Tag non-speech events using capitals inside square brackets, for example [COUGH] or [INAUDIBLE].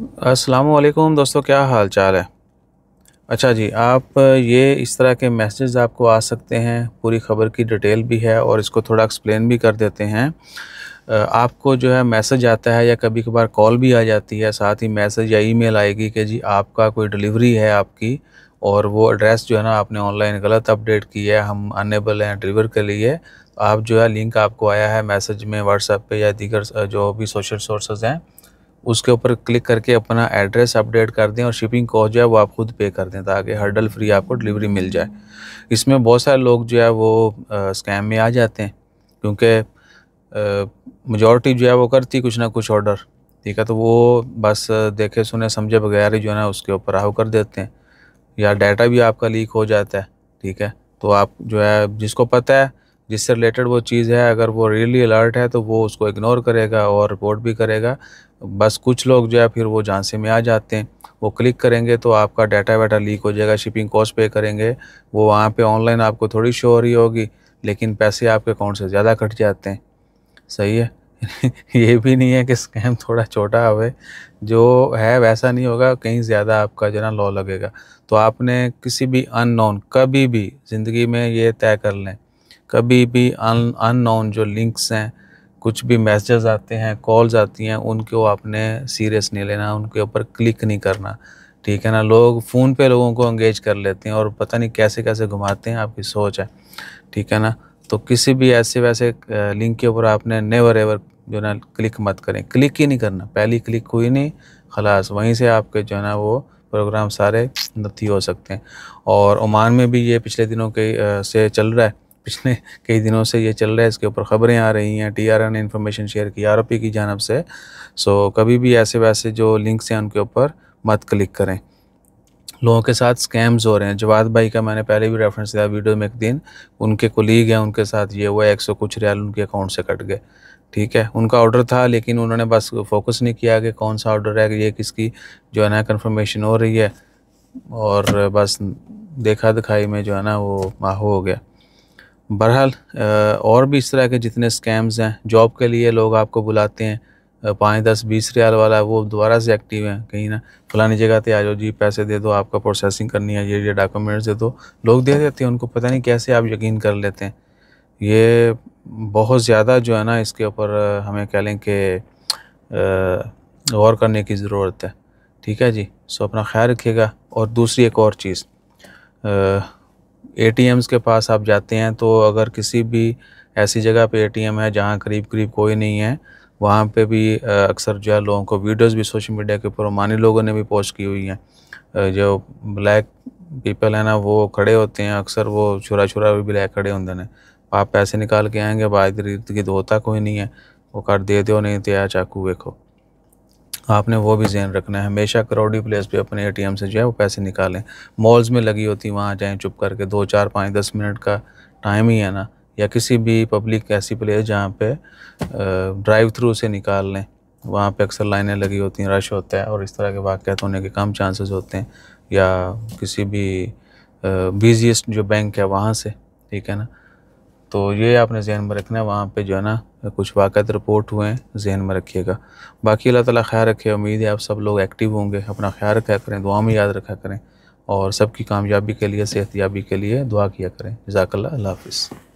वालेकुम दोस्तों क्या हाल चाल है अच्छा जी आप ये इस तरह के मैसेज आपको आ सकते हैं पूरी खबर की डिटेल भी है और इसको थोड़ा एक्सप्लेन भी कर देते हैं आपको जो है मैसेज आता है या कभी कभार कॉल भी आ जाती है साथ ही मैसेज या ईमेल आएगी कि जी आपका कोई डिलीवरी है आपकी और वो एड्रेस जो है ना आपने ऑनलाइन गलत अपडेट की है हम अनेबल हैं डिलीवर के लिए आप जो है लिंक आपको आया है मैसेज में व्हाट्सएप पे या दीगर जो भी सोशल सोर्सेज हैं उसके ऊपर क्लिक करके अपना एड्रेस अपडेट कर दें और शिपिंग कॉस्ट जो है वो आप खुद पे कर दें ताकि हर्डल फ्री आपको डिलीवरी मिल जाए इसमें बहुत सारे लोग जो है वो स्कैम में आ जाते हैं क्योंकि मजॉरिटी जो है वो करती कुछ ना कुछ ऑर्डर ठीक है तो वो बस देखे सुने समझे बगैर ही जो है ना उसके ऊपर आओ कर देते हैं या डाटा भी आपका लीक हो जाता है ठीक है तो आप जो है जिसको पता है जिससे रिलेटेड वो चीज़ है अगर वो रियली अलर्ट है तो वो उसको इग्नोर करेगा और रिपोर्ट भी करेगा बस कुछ लोग जो है फिर वो झांसे में आ जाते हैं वो क्लिक करेंगे तो आपका डाटा वाटा लीक हो जाएगा शिपिंग कॉस्ट पे करेंगे वो वहाँ पे ऑनलाइन आपको थोड़ी शो हो रही होगी लेकिन पैसे आपके अकाउंट से ज़्यादा कट जाते हैं सही है [LAUGHS] ये भी नहीं है कि स्कैम थोड़ा छोटा हो जो है वैसा नहीं होगा कहीं ज़्यादा आपका जो ना लॉ लगेगा तो आपने किसी भी अननोन कभी भी ज़िंदगी में ये तय कर लें कभी भी अननोन जो लिंक्स हैं कुछ भी मैसेजेस आते हैं कॉल्स आती हैं उनको आपने सीरियस नहीं लेना उनके ऊपर क्लिक नहीं करना ठीक है ना लोग फ़ोन पे लोगों को एंगेज कर लेते हैं और पता नहीं कैसे कैसे घुमाते हैं आपकी सोच है ठीक है ना तो किसी भी ऐसे वैसे लिंक के ऊपर आपने नेवर एवर जो ना क्लिक मत करें क्लिक ही नहीं करना पहली क्लिक हुई नहीं खलास वहीं से आपके जो है ना वो प्रोग्राम सारे नती हो सकते हैं और ओमान में भी ये पिछले दिनों के से चल रहा है पिछले कई दिनों से ये चल रहा है इसके ऊपर ख़बरें आ रही हैं टी आर ने इन्फॉर्मेशन शेयर की आर की जानब से सो कभी भी ऐसे वैसे जो लिंक्स हैं उनके ऊपर मत क्लिक करें लोगों के साथ स्कैम्स हो रहे हैं जवाद भाई का मैंने पहले भी रेफरेंस दिया वीडियो में एक दिन उनके कोलीग हैं उनके साथ ये हुआ एक सौ कुछ रियाल उनके अकाउंट से कट गए ठीक है उनका ऑर्डर था लेकिन उन्होंने बस फोकस नहीं किया कि कौन सा ऑर्डर है ये किसकी जो है ना कन्फर्मेशन हो रही है और बस देखा दिखाई में जो है ना वो माह हो गया बहरहाल और भी इस तरह के जितने स्कैम्स हैं जॉब के लिए लोग आपको बुलाते हैं पाँच दस बीस रियाल वाला वो दोबारा से एक्टिव हैं कहीं ना फलानी जगह पर आ जाओ जी पैसे दे दो आपका प्रोसेसिंग करनी है ये ये डॉक्यूमेंट्स दे दो लोग दे देते हैं उनको पता नहीं कैसे आप यकीन कर लेते हैं ये बहुत ज़्यादा जो है ना इसके ऊपर हमें कह लें कि गौर करने की ज़रूरत है ठीक है जी सो अपना ख्याल रखिएगा और दूसरी एक और चीज़ ए के पास आप जाते हैं तो अगर किसी भी ऐसी जगह पे ए है जहाँ करीब करीब कोई नहीं है वहाँ पे भी अक्सर जो है लोगों को वीडियोस भी सोशल मीडिया के ऊपर मानी लोगों ने भी पोस्ट की हुई हैं जो ब्लैक पीपल है ना वो खड़े होते हैं अक्सर वो छुरा छुरा भी ब्लैक खड़े होंगे हैं आप पैसे निकाल के आएंगे बाहर इर्द तो होता कोई नहीं है वो कर दे दो नहीं तो या चाकू देखो आपने वो भी जहन रखना है हमेशा करोड़ी प्लेस पे अपने एटीएम से जो है वो पैसे निकालें मॉल्स में लगी होती वहाँ जाएँ चुप करके दो चार पाँच दस मिनट का टाइम ही है ना या किसी भी पब्लिक ऐसी प्लेस जहाँ पे ड्राइव थ्रू से निकाल लें वहाँ पे अक्सर लाइनें लगी होती हैं रश होता है और इस तरह के वाक़ होने के कम चांसेस होते हैं या किसी भी बिजिएस्ट जो बैंक है वहाँ से ठीक है ना तो ये आपने जहन में रखना है वहाँ पर जो है ना कुछ वाक़त रिपोर्ट हुए हैं जहन में रखिएगा बाकी अल्लाह ताला ख्याल रखे उम्मीद है आप सब लोग एक्टिव होंगे अपना ख्याल रखा करें दुआ में याद रखा करें और सबकी कामयाबी के लिए सेहत याबी के लिए दुआ किया करें जजाकल्ला हाफिज़